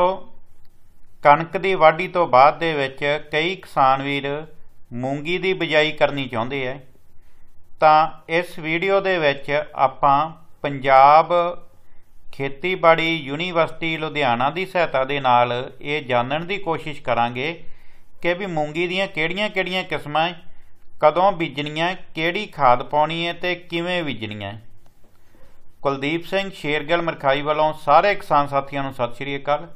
ਦੋਸਤੋ ਕਣਕ ਦੀ ਵਾਢੀ ਤੋਂ ਬਾਅਦ ਦੇ ਵਿੱਚ ਕਈ ਕਿਸਾਨ ਵੀਰ ਮੂੰਗੀ ਦੀ ਬਿਜਾਈ ਕਰਨੀ ਚਾਹੁੰਦੇ ਐ ਤਾਂ ਇਸ ਵੀਡੀਓ ਦੇ ਵਿੱਚ ਆਪਾਂ ਪੰਜਾਬ ਖੇਤੀਬਾੜੀ ਯੂਨੀਵਰਸਿਟੀ ਲੁਧਿਆਣਾ ਦੀ ਸਹਾਇਤਾ ਦੇ ਨਾਲ ਇਹ ਜਾਣਨ ਦੀ ਕੋਸ਼ਿਸ਼ ਕਰਾਂਗੇ ਕਿ ਵੀ ਮੂੰਗੀ ਦੀਆਂ ਕਿਹੜੀਆਂ-ਕਿਹੜੀਆਂ ਕਿਸਮਾਂ ਐ ਕਦੋਂ ਬੀਜਣੀਆਂ ਕਿਹੜੀ ਖਾਦ ਪਾਉਣੀ ਹੈ ਤੇ ਕਿਵੇਂ ਬੀਜਣੀਆਂ ਕੁਲਦੀਪ ਸਿੰਘ ਸ਼ੇਰਗਲ ਮਰਖਾਈ ਵੱਲੋਂ ਸਾਰੇ ਕਿਸਾਨ ਸਾਥੀਆਂ ਨੂੰ ਸਤਿ ਸ਼੍ਰੀ ਅਕਾਲ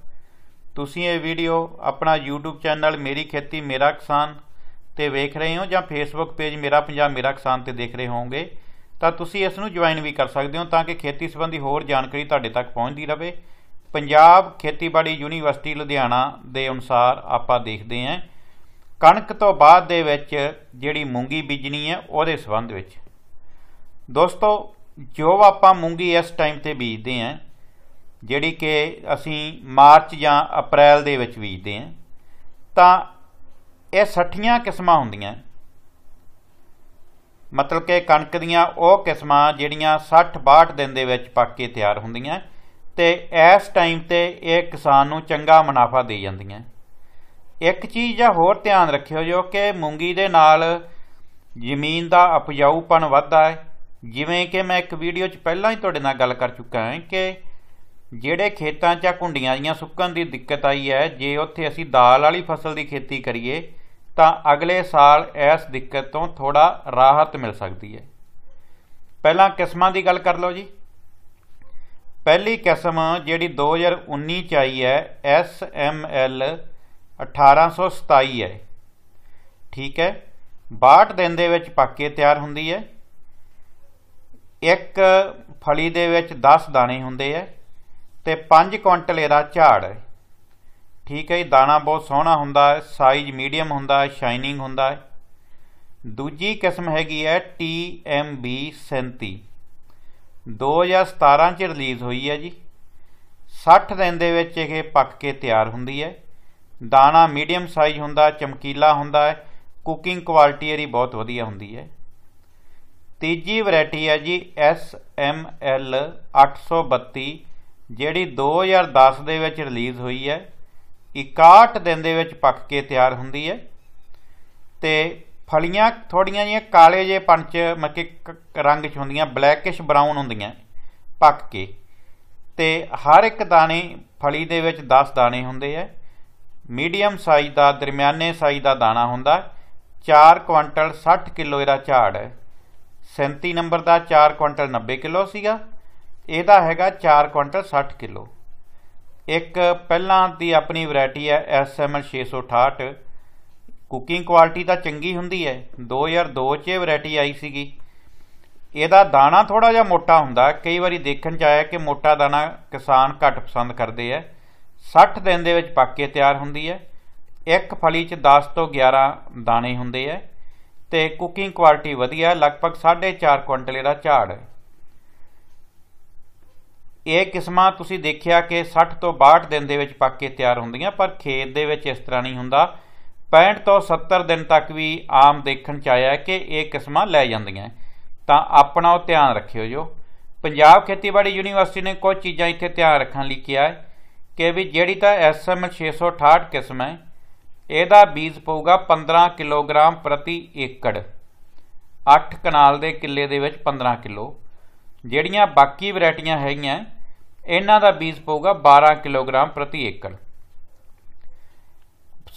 ਤੁਸੀਂ ਇਹ ਵੀਡੀਓ ਆਪਣਾ YouTube ਚੈਨਲ ਮੇਰੀ ਖੇਤੀ ਮੇਰਾ ਕਿਸਾਨ ਤੇ ਵੇਖ ਰਹੇ ਹੋ ਜਾਂ Facebook ਪੇਜ ਮੇਰਾ ਪੰਜਾਬ ਮੇਰਾ ਕਿਸਾਨ ਤੇ ਦੇਖ ਰਹੇ ਹੋਵੋਗੇ ਤਾਂ ਤੁਸੀਂ ਇਸ ਨੂੰ ਜੁਆਇਨ ਵੀ ਕਰ ਸਕਦੇ ਹੋ ਤਾਂ ਕਿ ਖੇਤੀ ਸੰਬੰਧੀ ਹੋਰ ਜਾਣਕਾਰੀ ਤੁਹਾਡੇ ਤੱਕ ਪਹੁੰਚਦੀ ਰਹੇ ਪੰਜਾਬ ਖੇਤੀਬਾੜੀ ਯੂਨੀਵਰਸਿਟੀ ਲੁਧਿਆਣਾ ਦੇ ਅਨੁਸਾਰ ਆਪਾਂ ਦੇਖਦੇ ਹਾਂ ਕਣਕ ਤੋਂ ਬਾਅਦ ਦੇ ਵਿੱਚ ਜਿਹੜੀ ਮੂੰਗੀ ਬੀਜਣੀ ਹੈ ਉਹਦੇ ਸੰਬੰਧ ਵਿੱਚ ਦੋਸਤੋ ਜੋ ਆਪਾਂ ਮੂੰਗੀ ਇਸ ਟਾਈਮ ਤੇ ਬੀਜਦੇ ਹਾਂ ਜਿਹੜੀ ਕਿ ਅਸੀਂ ਮਾਰਚ ਜਾਂ ਅਪ੍ਰੈਲ ਦੇ ਵਿੱਚ ਬੀਜਦੇ ਹਾਂ ਤਾਂ ਇਹ 60ੀਆਂ ਕਿਸਮਾਂ ਹੁੰਦੀਆਂ ਮਤਲਬ ਕਿ ਕਣਕ ਦੀਆਂ ਉਹ ਕਿਸਮਾਂ ਜਿਹੜੀਆਂ 60 62 ਦਿਨ ਦੇ ਵਿੱਚ ਪੱਕ ਕੇ ਤਿਆਰ ਹੁੰਦੀਆਂ ਤੇ ਇਸ ਟਾਈਮ ਤੇ ਇਹ ਕਿਸਾਨ ਨੂੰ ਚੰਗਾ ਮੁਨਾਫਾ ਦੇ ਜਾਂਦੀਆਂ ਇੱਕ ਚੀਜ਼ ਜਾਂ ਹੋਰ ਧਿਆਨ ਰੱਖਿਓ ਜੋ ਕਿ ਮੂੰਗੀ ਦੇ ਨਾਲ ਜ਼ਮੀਨ ਦਾ ਉਪਜਾਊਪਣ ਵੱਧਦਾ ਹੈ ਜਿਵੇਂ ਕਿ ਮੈਂ ਇੱਕ ਵੀਡੀਓ 'ਚ ਪਹਿਲਾਂ ਹੀ ਤੁਹਾਡੇ ਨਾਲ ਗੱਲ ਕਰ ਚੁੱਕਾ ਹਾਂ ਕਿ ਜਿਹੜੇ ਖੇਤਾਂ 'ਚ ਕੁੰਡੀਆਂ ਜੀਆਂ ਸੁੱਕਣ ਦੀ ਦਿੱਕਤ ਆਈ ਹੈ ਜੇ ਉੱਥੇ ਅਸੀਂ ਦਾਲ ਵਾਲੀ ਫਸਲ ਦੀ ਖੇਤੀ ਕਰੀਏ ਤਾਂ ਅਗਲੇ ਸਾਲ ਇਸ ਦਿੱਕਤ ਤੋਂ ਥੋੜਾ ਰਾਹਤ ਮਿਲ ਸਕਦੀ ਹੈ ਪਹਿਲਾਂ ਕਿਸਮਾਂ ਦੀ ਗੱਲ ਕਰ ਲਓ ਜੀ ਪਹਿਲੀ ਕਿਸਮ ਜਿਹੜੀ 2019 ਚ ਆਈ ਹੈ SML 1827 ਹੈ ਠੀਕ ਹੈ 62 ਦਿਨ ਦੇ ਵਿੱਚ ਪੱਕ ਕੇ ਤਿਆਰ ਹੁੰਦੀ ਹੈ ਇੱਕ ਫਲੀ ਦੇ ਵਿੱਚ 10 ਦਾਣੇ ਹੁੰਦੇ ਆ ਤੇ 5 ਕੁਇੰਟਲ ਇਹਦਾ ਝਾੜ ਠੀਕ ਹੈ ਦਾਣਾ ਬਹੁਤ ਸੋਹਣਾ ਹੁੰਦਾ ਹੈ ਸਾਈਜ਼ ਮੀਡੀਅਮ ਹੁੰਦਾ ਹੈ ਸ਼ਾਈਨਿੰਗ ਹੁੰਦਾ ਹੈ ਦੂਜੀ ਕਿਸਮ ਹੈਗੀ ਹੈ TMB 37 2017 ਚ ਰਿਲੀਜ਼ ਹੋਈ ਹੈ ਜੀ 60 ਦਿਨ ਦੇ ਵਿੱਚ ਇਹ ਪੱਕ ਕੇ ਤਿਆਰ ਹੁੰਦੀ ਹੈ ਦਾਣਾ ਮੀਡੀਅਮ ਸਾਈਜ਼ ਹੁੰਦਾ ਚਮਕੀਲਾ ਹੁੰਦਾ ਹੈ ਕੁਕਿੰਗ ਕੁਆਲਿਟੀ ਇਹਦੀ ਬਹੁਤ ਵਧੀਆ ਹੁੰਦੀ ਹੈ ਤੀਜੀ ਵੈਰਾਈਟੀ ਹੈ ਜੀ SML 832 ਜਿਹੜੀ 2010 ਦੇ ਵਿੱਚ ਰਿਲੀਜ਼ ਹੋਈ ਹੈ 61 ਦਿਨ ਦੇ ਵਿੱਚ ਪੱਕ ਕੇ ਤਿਆਰ ਹੁੰਦੀ ਹੈ ਤੇ ਫਲੀਆਂ ਥੋੜੀਆਂ ਜਿਹੀਆਂ ਕਾਲੇ ਜੇ ਪੰਚ ਮੱਕੇ ਰੰਗ ਚ ਹੁੰਦੀਆਂ ਬਲੈਕਿਸ਼ ਬਰਾਊਨ ਹੁੰਦੀਆਂ ਪੱਕ ਕੇ ਤੇ ਹਰ ਇੱਕ ਦਾਣੇ ਫਲੀ ਦੇ ਵਿੱਚ 10 ਦਾਣੇ ਹੁੰਦੇ ਆ ਮੀਡੀਅਮ ਸਾਈਜ਼ ਦਾ ਦਰਮਿਆਨੇ ਸਾਈਜ਼ ਦਾ ਦਾਣਾ ਹੁੰਦਾ 4 ਕੁਇੰਟਲ 60 ਕਿਲੋ ਇਹਦਾ ਝਾੜ ਹੈ 37 ਨੰਬਰ ਦਾ 4 ਕੁਇੰਟਲ 90 ਕਿਲੋ ਸੀਗਾ ਇਹਦਾ ਹੈਗਾ 4 ਕੁਇੰਟਲ 60 ਕਿਲੋ ਇੱਕ ਪਹਿਲਾਂ ਦੀ ਆਪਣੀ ਵੈਰਾਈਟੀ ਹੈ SML 668 ਕੁਕਿੰਗ ਕੁਆਲਿਟੀ ਤਾਂ ਚੰਗੀ ਹੁੰਦੀ ਹੈ 2002 ਚ ਵੈਰਾਈਟੀ ਆਈ ਸੀਗੀ ਇਹਦਾ ਦਾਣਾ ਥੋੜਾ ਜਿਹਾ ਮੋਟਾ ਹੁੰਦਾ ਕਈ ਵਾਰੀ ਦੇਖਣ ਚ ਆਇਆ ਕਿ ਮੋਟਾ ਦਾਣਾ ਕਿਸਾਨ ਘੱਟ ਪਸੰਦ ਕਰਦੇ ਐ 60 ਦਿਨ ਦੇ ਵਿੱਚ ਪੱਕ ਕੇ ਤਿਆਰ ਹੁੰਦੀ ਹੈ ਇੱਕ ਫਲੀ ਚ 10 ਤੋਂ 11 ਦਾਣੇ ਹੁੰਦੇ ਐ ਤੇ ਕੁਕਿੰਗ ਕੁਆਲਿਟੀ ਵਧੀਆ ਲਗਭਗ 4.5 ਕੁਇੰਟਲ ਇਹਦਾ ਝਾੜ ਹੈ ਇਹ ਕਿਸਮਾਂ ਤੁਸੀਂ ਦੇਖਿਆ ਕਿ 60 ਤੋਂ 62 ਦਿਨ ਦੇ ਵਿੱਚ ਪੱਕ ਕੇ ਤਿਆਰ ਹੁੰਦੀਆਂ ਪਰ ਖੇਤ ਦੇ ਵਿੱਚ ਇਸ ਤਰ੍ਹਾਂ ਨਹੀਂ ਹੁੰਦਾ 65 ਤੋਂ 70 ਦਿਨ ਤੱਕ ਵੀ ਆਮ ਦੇਖਣ ਚ ਆਇਆ ਕਿ ਇਹ ਕਿਸਮਾਂ ਲੈ ਜਾਂਦੀਆਂ ਤਾਂ ਆਪਣਾ ਉਹ ਧਿਆਨ ਰੱਖਿਓ ਜੋ ਪੰਜਾਬ ਖੇਤੀਬਾੜੀ ਯੂਨੀਵਰਸਿਟੀ ਨੇ ਕੁਝ ਚੀਜ਼ਾਂ ਇੱਥੇ ਧਿਆਨ ਰੱਖਣ ਲਈ ਕਿਹਾ ਹੈ ਕਿ ਵੀ ਜਿਹੜੀ ਤਾਂ ਐਸਐਮ 668 ਕਿਸਮ ਹੈ ਇਹਦਾ ਬੀਜ ਪਊਗਾ 15 ਕਿਲੋਗ੍ਰਾਮ ਪ੍ਰਤੀ ਏਕੜ 8 ਕਨਾਲ ਦੇ ਕਿੱਲੇ ਦੇ ਵਿੱਚ 15 ਕਿਲੋ ਜਿਹੜੀਆਂ ਬਾਕੀ ਵੈਰਾਈਟੀਆਂ ਹੈਗੀਆਂ ਇਹਨਾਂ ਦਾ ਬੀਜ ਪਊਗਾ 12 ਕਿਲੋਗ੍ਰਾਮ ਪ੍ਰਤੀ ਏਕੜ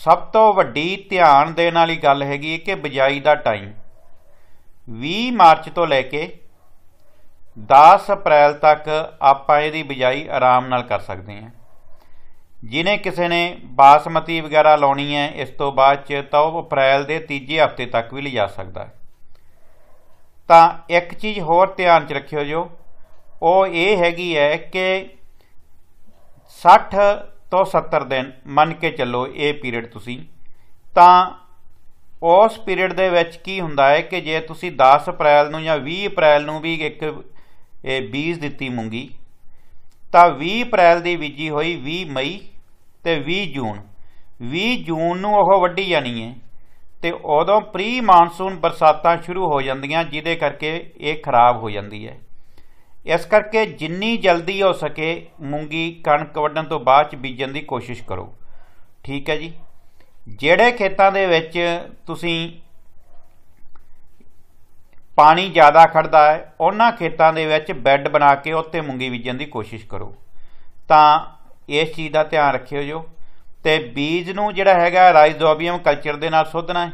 ਸਭ ਤੋਂ ਵੱਡੀ ਧਿਆਨ ਦੇਣ ਵਾਲੀ ਗੱਲ ਹੈਗੀ ਹੈ ਕਿ ਬਜਾਈ ਦਾ ਟਾਈਮ 20 ਮਾਰਚ ਤੋਂ ਲੈ ਕੇ 10 ਅਪ੍ਰੈਲ ਤੱਕ ਆਪਾਂ ਇਹਦੀ ਬਜਾਈ ਆਰਾਮ ਨਾਲ ਕਰ ਸਕਦੇ ਹਾਂ ਜਿਨੇ ਕਿਸੇ ਨੇ ਬਾਸਮਤੀ ਵਗੈਰਾ ਲਾਉਣੀ ਹੈ ਇਸ ਤੋਂ ਬਾਅਦ ਚ ਤਾਂ ਉਹ ਅਪ੍ਰੈਲ ਦੇ ਤੀਜੇ ਹਫਤੇ ਤੱਕ ਵੀ ਲਿਜਾ ਸਕਦਾ ਹੈ ਤਾਂ ਇੱਕ ਚੀਜ਼ ਹੋਰ ਧਿਆਨ 'ਚ ਰੱਖਿਓ ਜੋ ਉਹ ਇਹ ਹੈਗੀ ਹੈ ਕਿ 60 ਤੋਂ 70 ਦਿਨ ਮੰਨ ਕੇ ਚੱਲੋ ਇਹ ਪੀਰੀਅਡ ਤੁਸੀਂ ਤਾਂ ਉਸ ਪੀਰੀਅਡ ਦੇ ਵਿੱਚ ਕੀ ਹੁੰਦਾ ਹੈ ਕਿ ਜੇ ਤੁਸੀਂ 10 ਅਪ੍ਰੈਲ ਨੂੰ ਜਾਂ 20 ਅਪ੍ਰੈਲ ਨੂੰ ਵੀ ਇੱਕ ਇਹ ਬੀਜ ਦਿੱਤੀ ਮੰਗੀ ਤਾਂ 20 ਅਪ੍ਰੈਲ ਦੀ ਬੀਜੀ ਹੋਈ 20 ਮਈ ਤੇ 20 ਜੂਨ 20 ਜੂਨ ਨੂੰ ਉਹ ਵੱਢੀ ਜਾਣੀ ਹੈ ਤੇ ਉਦੋਂ ਪ੍ਰੀ ਮਾਨਸੂਨ ਬਰਸਾਤਾਂ ਸ਼ੁਰੂ ਹੋ ਜਾਂਦੀਆਂ ਜਿਹਦੇ ਕਰਕੇ ਇਹ ਖਰਾਬ ਹੋ ਜਾਂਦੀ ਹੈ ਇਸ ਕਰਕੇ ਜਿੰਨੀ ਜਲਦੀ ਹੋ ਸਕੇ ਮੂੰਗੀ ਕਣਕ ਵੱਢਣ ਤੋਂ ਬਾਅਦ ਚ ਬੀਜਣ ਦੀ ਕੋਸ਼ਿਸ਼ ਕਰੋ ਠੀਕ ਹੈ ਜੀ ਜਿਹੜੇ ਖੇਤਾਂ ਦੇ ਵਿੱਚ ਤੁਸੀਂ ਪਾਣੀ ਜ਼ਿਆਦਾ ਖੜਦਾ ਹੈ ਉਹਨਾਂ ਖੇਤਾਂ ਦੇ ਵਿੱਚ ਬੈੱਡ ਬਣਾ ਕੇ ਉੱਤੇ ਮੂੰਗੀ ਬੀਜਣ ਦੀ ਕੋਸ਼ਿਸ਼ ਕਰੋ ਤਾਂ ਇਸ ਚੀਜ਼ ਦਾ ਧਿਆਨ ਰੱਖਿਓ ਜੋ ਤੇ ਬੀਜ ਨੂੰ ਜਿਹੜਾ ਹੈਗਾ ਰਾਈਜ਼ੋਬੀਅਮ ਕਲਚਰ ਦੇ ਨਾਲ ਸੋਧਣਾ ਹੈ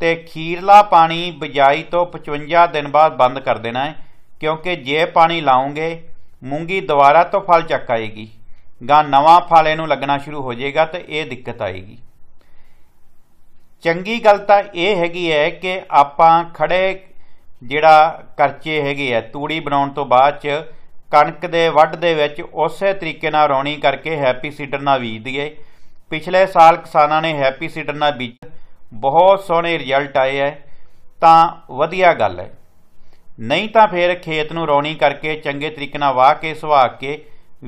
ਤੇ ਖੀਰਲਾ ਪਾਣੀ ਬਜਾਈ ਤੋਂ 55 ਦਿਨ ਬਾਅਦ ਬੰਦ ਕਰ ਦੇਣਾ ਹੈ ਕਿਉਂਕਿ ਜੇ ਪਾਣੀ ਲਾਉਂਗੇ ਮੂੰਗੀ ਦੁਬਾਰਾ ਤੋਂ ਫਲ ਚੱਕ ਆਏਗੀ ਗਾ ਨਵਾਂ ਫਲ ਇਹਨੂੰ ਲੱਗਣਾ ਸ਼ੁਰੂ ਹੋ ਜਾਏਗਾ ਤੇ ਇਹ ਦਿੱਕਤ ਆਏਗੀ ਚੰਗੀ ਗੱਲ ਤਾਂ ਇਹ ਹੈਗੀ ਹੈ ਕਿ ਆਪਾਂ ਖੜੇ ਜਿਹੜਾ ਕਰਚੇ ਹੈਗੇ ਆ ਤੂੜੀ ਬਣਾਉਣ ਤੋਂ ਬਾਅਦ ਚ ਕਣਕ ਦੇ ਵੱਢ ਦੇ ਵਿੱਚ ਉਸੇ ਤਰੀਕੇ ਨਾਲ ਰੌਣੀ ਕਰਕੇ ਹੈਪੀ ਸੀਡਰ ਨਾਲ ਬੀਜ ਦਈਏ ਪਿਛਲੇ ਸਾਲ ਕਿਸਾਨਾਂ ਨੇ ਹੈਪੀ ਸੀਡਰ ਨਾਲ ਬੀਜ ਬਹੁਤ ਸੋਹਣੇ ਰਿਜ਼ਲਟ ਆਏ ਐ ਤਾਂ ਵਧੀਆ ਗੱਲ ਐ ਨਹੀਂ ਤਾਂ ਫੇਰ ਖੇਤ ਨੂੰ ਰੌਣੀ ਕਰਕੇ ਚੰਗੇ ਤਰੀਕੇ ਨਾਲ ਵਾਹ ਕੇ ਸੁਹਾ ਕੇ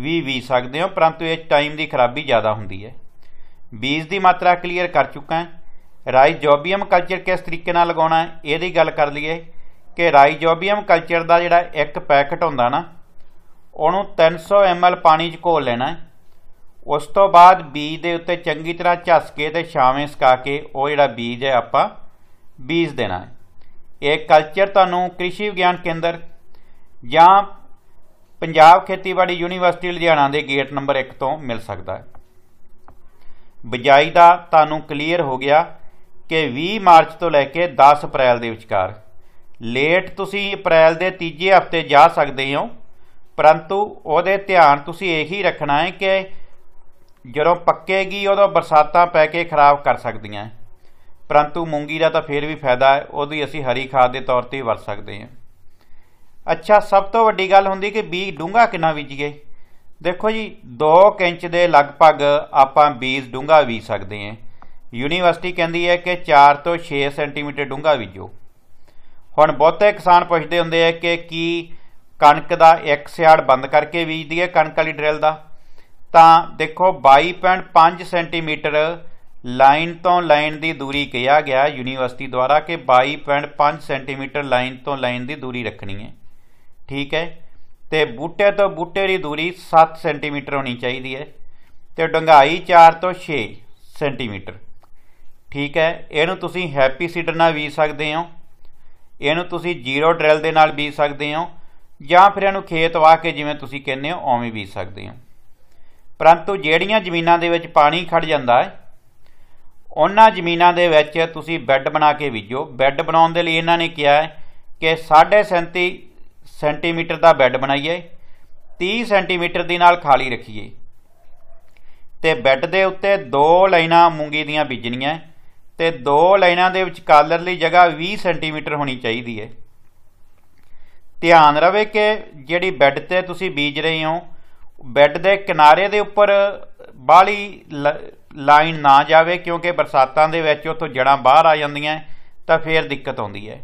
ਵੀ ਵੀ ਸਕਦੇ ਹੋ ਪਰੰਤੂ ਇਹ ਟਾਈਮ ਦੀ ਖਰਾਬੀ ਜ਼ਿਆਦਾ ਹੁੰਦੀ ਹੈ ਬੀਜ ਦੀ ਮਾਤਰਾ ਕਲੀਅਰ ਕਰ ਚੁੱਕਾ ਹਾਂ ਰਾਈਜੋਬੀਅਮ ਕਲਚਰ ਕਿਸ ਤਰੀਕੇ ਨਾਲ ਲਗਾਉਣਾ ਹੈ ਇਹਦੀ ਗੱਲ ਕਰ ਲਈਏ ਕਿ ਰਾਈਜੋਬੀਅਮ ਕਲਚਰ ਦਾ ਜਿਹੜਾ ਇੱਕ ਪੈਕਟ ਹੁੰਦਾ ਨਾ ਉਹਨੂੰ 300 ml ਪਾਣੀ 'ਚ ਘੋਲ ਲੈਣਾ ਹੈ ਉਸ ਤੋਂ ਬਾਅਦ ਬੀਜ ਦੇ ਉੱਤੇ ਚੰਗੀ ਤਰ੍ਹਾਂ ਝੱਸ ਕੇ ਤੇ ਛਾਵੇਂ ਸੁਕਾ ਕੇ ਉਹ ਜਿਹੜਾ ਬੀਜ ਹੈ ਆਪਾਂ ਬੀਜ ਦੇਣਾ ਹੈ ਇਹ ਕਲਚਰ ਤੁਹਾਨੂੰ ਕ੍ਰਿਸ਼ੀ ਵਿਗਿਆਨ ਕੇਂਦਰ ਜਾਂ ਪੰਜਾਬ ਖੇਤੀਬਾੜੀ ਯੂਨੀਵਰਸਿਟੀ ਲੁਧਿਆਣਾ ਦੇ ਗੇਟ ਨੰਬਰ 1 ਤੋਂ ਮਿਲ ਸਕਦਾ ਹੈ ਬਜਾਈ ਦਾ ਤੁਹਾਨੂੰ ਕਲੀਅਰ ਹੋ ਗਿਆ ਕਿ 20 ਮਾਰਚ ਤੋਂ ਲੈ ਕੇ 10 ਅਪ੍ਰੈਲ ਦੇ ਵਿਚਕਾਰ ਲੇਟ ਤੁਸੀਂ ਅਪ੍ਰੈਲ ਦੇ ਤੀਜੇ ਹਫਤੇ ਜਾ ਸਕਦੇ ਹੋ ਪਰੰਤੂ ਉਹਦੇ ਧਿਆਨ ਤੁਸੀਂ ਇਹੀ ਰੱਖਣਾ ਹੈ ਕਿ ਜਦੋਂ ਪੱਕੇਗੀ ਉਦੋਂ ਬਰਸਾਤਾਂ ਪੈ ਕੇ ਖਰਾਬ ਕਰ ਸਕਦੀਆਂ ਪਰੰਤੂ ਮੂੰਗੀ ਦਾ ਤਾਂ ਫੇਰ ਵੀ ਫਾਇਦਾ ਹੈ ਉਹਦੀ ਅਸੀਂ ਹਰੀ ਖਾਦ ਦੇ ਤੌਰ ਤੇ ਵਰਤ ਸਕਦੇ ਹਾਂ ਅੱਛਾ ਸਭ ਤੋਂ ਵੱਡੀ ਗੱਲ ਹੁੰਦੀ ਕਿ ਬੀਜ ਡੂੰਘਾ ਕਿੰਨਾ ਬੀਜੀਏ ਦੇਖੋ ਜੀ 2 ਇੰਚ ਦੇ ਲਗਭਗ ਆਪਾਂ ਬੀਜ ਡੂੰਘਾ ਬੀਜ ਸਕਦੇ ਹਾਂ ਯੂਨੀਵਰਸਿਟੀ ਕਹਿੰਦੀ ਹੈ ਕਿ 4 ਤੋਂ 6 ਸੈਂਟੀਮੀਟਰ ਡੂੰਘਾ ਬੀਜੋ ਹੁਣ ਬਹੁਤੇ ਕਿਸਾਨ ਪੁੱਛਦੇ ਹੁੰਦੇ ਆ ਕਿ ਕੀ ਕਣਕ ਦਾ ਇੱਕ ਸਿਆੜ ਬੰਦ ਕਰਕੇ ਬੀਜ ਹੈ ਕਣਕ ਵਾਲੀ ਡਰਿਲ ਦਾ ਤਾਂ ਦੇਖੋ 22.5 ਸੈਂਟੀਮੀਟਰ ਲਾਈਨ ਤੋਂ ਲਾਈਨ ਦੀ ਦੂਰੀ ਕਿਹਾ ਗਿਆ ਯੂਨੀਵਰਸਿਟੀ ਦੁਆਰਾ ਕਿ 22.5 ਸੈਂਟੀਮੀਟਰ ਲਾਈਨ ਤੋਂ ਲਾਈਨ ਦੀ ਦੂਰੀ ਰੱਖਣੀ ਹੈ ਠੀਕ ਹੈ ਤੇ ਬੂਟੇ ਤੋਂ ਬੂਟੇ ਦੀ ਦੂਰੀ 7 ਸੈਂਟੀਮੀਟਰ ਹੋਣੀ ਚਾਹੀਦੀ ਹੈ ਤੇ ਡੰਗਾਈ 4 ਤੋਂ 6 ਸੈਂਟੀਮੀਟਰ ਠੀਕ ਹੈ ਇਹਨੂੰ ਤੁਸੀਂ ਹੈਪੀ ਸੀਡਰ ਨਾਲ ਵੀ ਸਕਦੇ ਹੋ ਇਹਨੂੰ ਤੁਸੀਂ ਜ਼ੀਰੋ ਡ੍ਰਿਲ ਦੇ ਨਾਲ ਵੀ ਸਕਦੇ ਹੋ ਜਾਂ ਫਿਰ ਇਹਨੂੰ ਖੇਤ ਵਾ ਕੇ ਜਿਵੇਂ ਤੁਸੀਂ ਕਹਿੰਦੇ ਹੋ ਓਵੇਂ ਵੀ ਸਕਦੇ ਹੋ ਪਰੰਤੂ ਜਿਹੜੀਆਂ ਜ਼ਮੀਨਾਂ ਦੇ ਵਿੱਚ ਪਾਣੀ ਖੜ ਜਾਂਦਾ ਹੈ ਉਹਨਾਂ ਜ਼ਮੀਨਾਂ ਦੇ ਵਿੱਚ ਤੁਸੀਂ ਬੈੱਡ ਬਣਾ ਕੇ ਬੀਜੋ ਬੈੱਡ ਬਣਾਉਣ ਦੇ ਲਈ ਇਹਨਾਂ ਨੇ ਕਿਹਾ ਹੈ ਕਿ 37 ਸੈਂਟੀਮੀਟਰ ਦਾ ਬੈੱਡ ਬਣਾਈਏ 30 ਸੈਂਟੀਮੀਟਰ ਦੀ ਨਾਲ ਖਾਲੀ ਰੱਖੀਏ ਤੇ ਬੈੱਡ ਦੇ ਉੱਤੇ ਦੋ ਲਾਈਨਾਂ ਮੂੰਗੀ ਦੀਆਂ ਬੀਜਣੀਆਂ ਤੇ ਦੋ ਲਾਈਨਾਂ ਦੇ ਵਿੱਚ ਕਾਲਰ ਲਈ ਜਗ੍ਹਾ 20 ਸੈਂਟੀਮੀਟਰ ਹੋਣੀ ਚਾਹੀਦੀ ਹੈ ਧਿਆਨ ਰਵੇ ਕਿ ਜਿਹੜੀ ਬੈੱਡ ਤੇ ਤੁਸੀਂ ਬੀਜ ਰਹੇ ਹੋ ਬੈੱਡ ਦੇ ਕਿਨਾਰੇ ਦੇ ਉੱਪਰ ਬਾਹਲੀ ਲਾਈਨ ਨਾ ਜਾਵੇ ਕਿਉਂਕਿ ਬਰਸਾਤਾਂ ਦੇ ਵਿੱਚ ਉਥੋਂ ਜੜਾਂ ਬਾਹਰ ਆ ਜਾਂਦੀਆਂ ਤਾਂ ਫੇਰ ਦਿੱਕਤ ਆਉਂਦੀ ਹੈ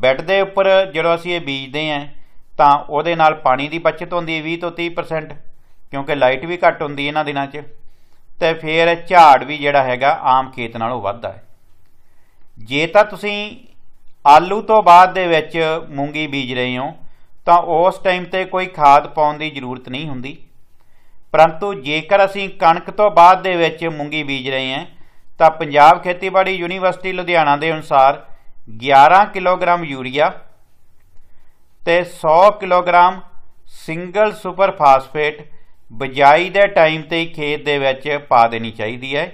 ਬੈੱਡ ਦੇ ਉੱਪਰ ਜਦੋਂ ਅਸੀਂ ਇਹ ਬੀਜਦੇ ਆਂ ਤਾਂ ਉਹਦੇ ਨਾਲ ਪਾਣੀ ਦੀ ਬਚਤ ਹੁੰਦੀ ਹੈ 20 ਤੋਂ 30% ਕਿਉਂਕਿ ਲਾਈਟ ਵੀ ਘੱਟ ਹੁੰਦੀ ਇਹਨਾਂ ਦਿਨਾਂ 'ਚ ਤੇ ਫੇਰ ਝਾੜ ਵੀ ਜਿਹੜਾ ਹੈਗਾ ਆਮ ਖੇਤ ਨਾਲੋਂ ਵੱਧਾ ਹੈ ਜੇ ਤਾਂ ਤੁਸੀਂ ਆਲੂ ਤੋਂ ਬਾਅਦ ਦੇ ਵਿੱਚ ਮੂੰਗੀ ਬੀਜ ਰਹੇ ਹੋ ਤਾਂ ਉਸ ਟਾਈਮ ਤੇ ਕੋਈ ਖਾਦ ਪਾਉਣ ਦੀ ਜ਼ਰੂਰਤ ਨਹੀਂ ਹੁੰਦੀ ਪਰੰਤੂ ਜੇਕਰ ਅਸੀਂ ਕਣਕ ਤੋਂ ਬਾਅਦ ਦੇ ਵਿੱਚ ਮੂੰਗੀ ਬੀਜ ਰਹੇ ਹਾਂ ਤਾਂ ਪੰਜਾਬ ਖੇਤੀਬਾੜੀ ਯੂਨੀਵਰਸਿਟੀ ਲੁਧਿਆਣਾ ਦੇ ਅਨੁਸਾਰ 11 ਕਿਲੋਗ੍ਰਾਮ ਯੂਰੀਆ ਤੇ 100 ਕਿਲੋਗ੍ਰਾਮ ਸਿੰਗਲ ਸੁਪਰ ਫਾਸਫੇਟ ਬਜਾਈ ਦੇ ਟਾਈਮ ਤੇ ਹੀ ਖੇਤ ਦੇ ਵਿੱਚ ਪਾ ਦੇਣੀ ਚਾਹੀਦੀ ਹੈ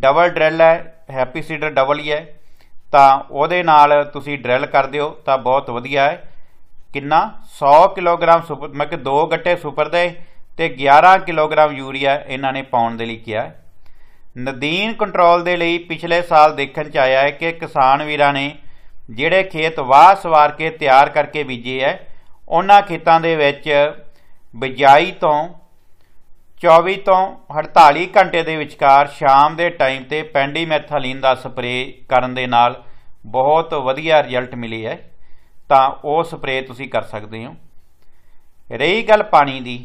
ਡਬਲ ਡ੍ਰਿਲ ਹੈ ਹੈਪੀ ਸੀਡਰ ਡਬਲ ਹੀ ਹੈ ਤਾਂ ਉਹਦੇ ਨਾਲ ਤੁਸੀਂ ਡ੍ਰਿਲ ਕਰ ਦਿਓ ਤਾਂ ਬਹੁਤ ਵਧੀਆ ਹੈ ਕਿੰਨਾ 100 ਕਿਲੋਗ੍ਰਾਮ ਸੁਪਰ ਮੈਂ ਕਿ ਦੋ ਗੱਟੇ ਸੁਪਰ ਦੇ ਤੇ 11 ਕਿਲੋਗ੍ਰਾਮ ਯੂਰੀਆ ਇਹਨਾਂ ਨੇ ਪਾਉਣ ਦੇ ਲਈ ਕਿਹਾ ਨਦੀਨ ਕੰਟਰੋਲ ਦੇ ਲਈ ਪਿਛਲੇ ਸਾਲ ਦੇਖਣ ਚ ਆਇਆ ਹੈ ਕਿ ਕਿਸਾਨ ਵੀਰਾਂ ਨੇ ਜਿਹੜੇ ਖੇਤ ਵਾਹ ਸਵਾਰ ਕੇ ਤਿਆਰ ਕਰਕੇ ਬੀਜੇ ਹੈ ਉਹਨਾਂ ਖੇਤਾਂ ਦੇ ਵਿੱਚ ਬਿਜਾਈ ਤੋਂ 24 ਤੋਂ 48 ਘੰਟੇ ਦੇ ਵਿਚਕਾਰ ਸ਼ਾਮ ਦੇ ਟਾਈਮ ਤੇ ਪੈਂਡੀਮੈਥਾਲੀਨ ਦਾ ਸਪਰੇਅ ਕਰਨ ਦੇ ਨਾਲ ਬਹੁਤ ਵਧੀਆ ਰਿਜ਼ਲਟ ਮਿਲੀ ਹੈ ਤਾਂ ਉਹ ਸਪਰੇਅ ਤੁਸੀਂ ਕਰ ਸਕਦੇ ਹੋ ਰਹੀ ਗੱਲ ਪਾਣੀ ਦੀ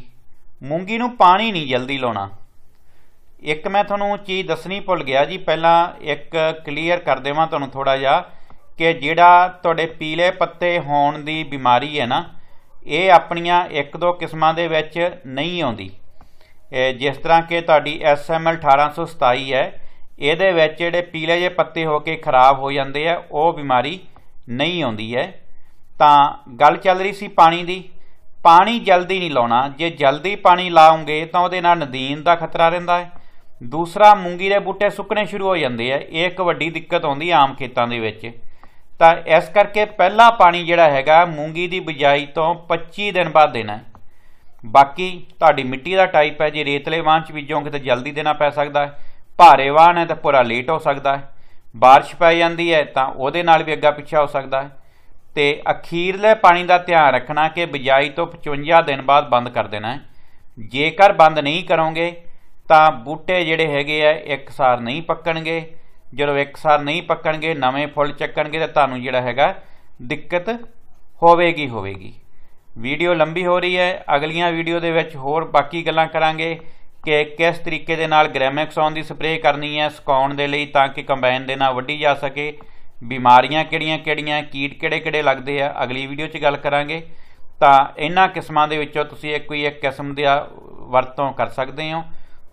ਮੂੰਗੀ ਨੂੰ ਪਾਣੀ ਨਹੀਂ ਜਲਦੀ ਲਾਉਣਾ ਇੱਕ ਮੈਂ ਤੁਹਾਨੂੰ ਚੀਜ਼ ਦੱਸਣੀ ਭੁੱਲ ਗਿਆ ਜੀ ਪਹਿਲਾਂ ਇੱਕ ਕਲੀਅਰ ਕਰ ਦੇਵਾਂ ਤੁਹਾਨੂੰ ਥੋੜਾ ਜਿਹਾ ਕਿ ਜਿਹੜਾ ਤੁਹਾਡੇ ਪੀਲੇ ਪੱਤੇ ਹੋਣ ਦੀ ਬਿਮਾਰੀ ਹੈ ਨਾ ਇਹ ਆਪਣੀਆਂ ਇੱਕ ਦੋ ਕਿਸਮਾਂ ਦੇ ਵਿੱਚ ਨਹੀਂ ਆਉਂਦੀ ਜਿਸ ਤਰ੍ਹਾਂ ਕਿ ਤੁਹਾਡੀ SML 1827 ਹੈ ਇਹਦੇ ਵਿੱਚ ਜਿਹੜੇ ਪੀਲੇ ਜੇ ਪੱਤੇ ਹੋ ਕੇ ਖਰਾਬ ਹੋ ਜਾਂਦੇ ਆ ਉਹ ਬਿਮਾਰੀ ਨਹੀਂ ਆਉਂਦੀ ਹੈ ਤਾਂ ਗੱਲ ਚੱਲ ਰਹੀ ਸੀ ਪਾਣੀ ਦੀ ਪਾਣੀ ਜਲਦੀ ਨਹੀਂ ਲਾਉਣਾ ਜੇ ਜਲਦੀ ਪਾਣੀ ਲਾਉਂਗੇ ਤਾਂ ਉਹਦੇ ਨਾਲ ਨਦੀਨ ਦਾ ਖਤਰਾ ਰਹਿੰਦਾ ਹੈ ਦੂਸਰਾ ਮੂੰਗੀ ਦੇ ਬੂਟੇ ਸੁੱਕਣੇ ਸ਼ੁਰੂ ਹੋ ਜਾਂਦੇ ਆ ਇਹ ਇੱਕ ਵੱਡੀ ਦਿੱਕਤ ਆਉਂਦੀ ਆਮ ਖੇਤਾਂ ਦੇ ਵਿੱਚ ਤਾਂ ਇਸ ਕਰਕੇ ਪਹਿਲਾ ਪਾਣੀ ਜਿਹੜਾ ਹੈਗਾ ਮੂੰਗੀ ਦੀ ਬਿਜਾਈ ਤੋਂ 25 ਦਿਨ ਬਾਅਦ ਦੇਣਾ ਹੈ ਬਾਕੀ ਤੁਹਾਡੀ ਮਿੱਟੀ ਦਾ ਟਾਈਪ ਹੈ ਜੇ ਰੇਤਲੇ ਵਾਹਣ ਚ ਬੀਜੋਗੇ ਤਾਂ ਜਲਦੀ ਦੇਣਾ ਪੈ ਸਕਦਾ ਹੈ ਭਾਰੇ ਵਾਹਣ ਹੈ ਤਾਂ ਪੂਰਾ ਲੇਟ ਹੋ ਸਕਦਾ ਹੈ بارش ਪੈ ਜਾਂਦੀ ਹੈ ਤਾਂ ਉਹਦੇ ਨਾਲ ਵੀ ਅੱਗਾ ਪਿੱਛਾ ਹੋ ਸਕਦਾ ਹੈ ਤੇ ਅਖੀਰਲੇ ਪਾਣੀ ਦਾ ਧਿਆਨ ਰੱਖਣਾ ਕਿ ਬਿਜਾਈ ਤੋਂ 55 ਦਿਨ ਬਾਅਦ ਬੰਦ ਕਰ ਦੇਣਾ ਜੇਕਰ ਬੰਦ ਨਹੀਂ ਕਰੋਗੇ ਤਾਂ ਬੂਟੇ ਜਿਹੜੇ ਹੈਗੇ ਆ ਇੱਕ ਸਾਰ ਨਹੀਂ ਪੱਕਣਗੇ ਜਦੋਂ ਇੱਕ ਸਾਰ ਨਹੀਂ ਪੱਕਣਗੇ ਨਵੇਂ ਫੁੱਲ ਚੱਕਣਗੇ ਤਾਂ ਤੁਹਾਨੂੰ ਜਿਹੜਾ ਹੈਗਾ ਦਿੱਕਤ ਹੋਵੇਗੀ ਹੋਵੇਗੀ ਵੀਡੀਓ ਲੰਬੀ ਹੋ ਰਹੀ ਹੈ ਅਗਲੀਆਂ ਵੀਡੀਓ ਦੇ ਵਿੱਚ ਹੋਰ ਬਾਕੀ ਗੱਲਾਂ ਕਰਾਂਗੇ ਕਿ ਕਿਸ ਤਰੀਕੇ ਦੇ ਨਾਲ ਆਨ ਦੀ ਸਪਰੇਅ ਕਰਨੀ ਹੈ ਸੁਕਾਉਣ ਦੇ ਲਈ ਤਾਂ ਕਿ ਕੰਬਾਈਨ ਦੇ ਨਾਲ ਵੱਢੀ ਜਾ ਸਕੇ ਬਿਮਾਰੀਆਂ ਕਿਹੜੀਆਂ-ਕਿਹੜੀਆਂ ਕੀਟ ਕਿਹੜੇ-ਕਿਹੜੇ ਲੱਗਦੇ ਆ ਅਗਲੀ ਵੀਡੀਓ 'ਚ ਗੱਲ ਕਰਾਂਗੇ ਤਾਂ ਇਹਨਾਂ ਕਿਸਮਾਂ ਦੇ ਵਿੱਚੋਂ ਤੁਸੀਂ ਇੱਕ ਕੋਈ ਇੱਕ ਕਿਸਮ ਦੇ ਵਰਤੋਂ ਕਰ ਸਕਦੇ ਹੋ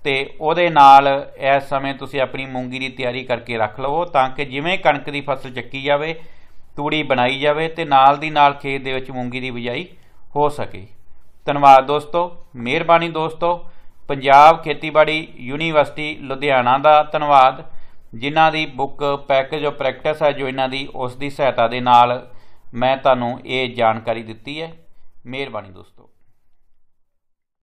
ਤੇ ਉਹਦੇ ਨਾਲ ਇਸ ਸਮੇਂ ਤੁਸੀਂ ਆਪਣੀ ਮੂੰਗੀ ਦੀ ਤਿਆਰੀ ਕਰਕੇ ਰੱਖ ਲਵੋ ਤਾਂ ਕਿ ਜਿਵੇਂ ਕਣਕ ਦੀ ਫਸਲ ਚੱਕੀ ਜਾਵੇ ਤੂੜੀ ਬਣਾਈ ਜਾਵੇ ਤੇ ਨਾਲ ਦੀ ਨਾਲ ਖੇਤ ਦੇ ਵਿੱਚ ਮੂੰਗੀ ਦੀ ਬਿਜਾਈ ਹੋ ਸਕੇ ਧੰਨਵਾਦ ਦੋਸਤੋ ਮਿਹਰਬਾਨੀ ਦੋਸਤੋ ਪੰਜਾਬ ਖੇਤੀਬਾੜੀ ਯੂਨੀਵਰਸਿਟੀ ਲੁਧਿਆਣਾ ਦਾ ਧੰਨਵਾਦ ਜਿਨ੍ਹਾਂ ਦੀ ਬੁੱਕ ਪੈਕੇਜ ਆਫ ਪ੍ਰੈਕਟਿਸ ਹੈ ਜੋ ਇਹਨਾਂ ਦੀ ਉਸ ਦੀ ਸਹਾਇਤਾ ਦੇ ਨਾਲ ਮੈਂ ਤੁਹਾਨੂੰ ਇਹ ਜਾਣਕਾਰੀ ਦਿੱਤੀ ਹੈ ਮਿਹਰਬਾਨੀ ਦੋਸਤੋ